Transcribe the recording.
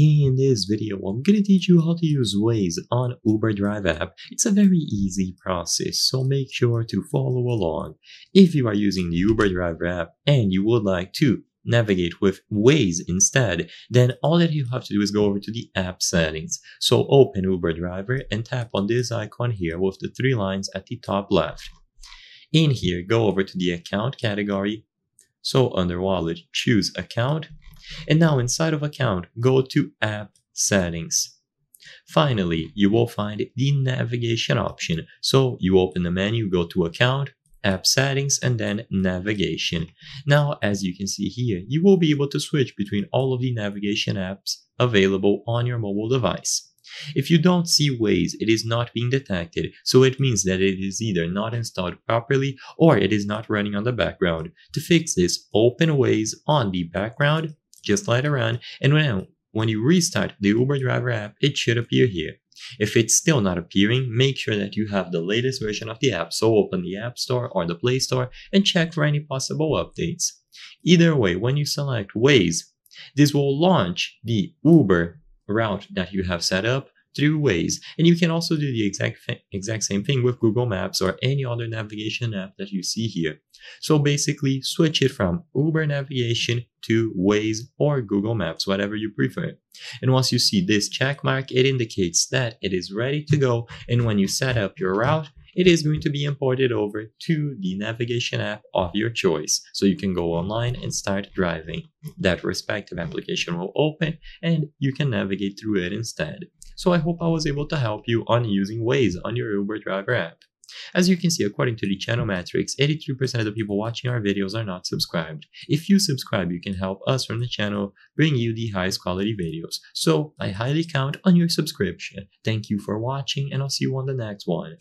In this video, I'm gonna teach you how to use Waze on Uber Drive app. It's a very easy process, so make sure to follow along. If you are using the Uber Drive app and you would like to navigate with Waze instead, then all that you have to do is go over to the app settings. So open Uber Driver and tap on this icon here with the three lines at the top left. In here, go over to the account category. So under wallet, choose account and now inside of account, go to app settings. Finally, you will find the navigation option. So you open the menu, go to account, app settings, and then navigation. Now, as you can see here, you will be able to switch between all of the navigation apps available on your mobile device. If you don't see Waze, it is not being detected, so it means that it is either not installed properly or it is not running on the background. To fix this, open Waze on the background just later on, and when when you restart the Uber Driver app, it should appear here. If it's still not appearing, make sure that you have the latest version of the app, so open the App Store or the Play Store and check for any possible updates. Either way, when you select Waze, this will launch the Uber route that you have set up through Ways, Waze. And you can also do the exact, exact same thing with Google Maps or any other navigation app that you see here. So basically switch it from Uber navigation to Waze or Google Maps, whatever you prefer. And once you see this check mark, it indicates that it is ready to go. And when you set up your route, it is going to be imported over to the navigation app of your choice. So you can go online and start driving. That respective application will open and you can navigate through it instead. So I hope I was able to help you on using Waze on your Uber driver app. As you can see, according to the channel metrics, 83% of the people watching our videos are not subscribed. If you subscribe, you can help us from the channel bring you the highest quality videos. So I highly count on your subscription. Thank you for watching and I'll see you on the next one.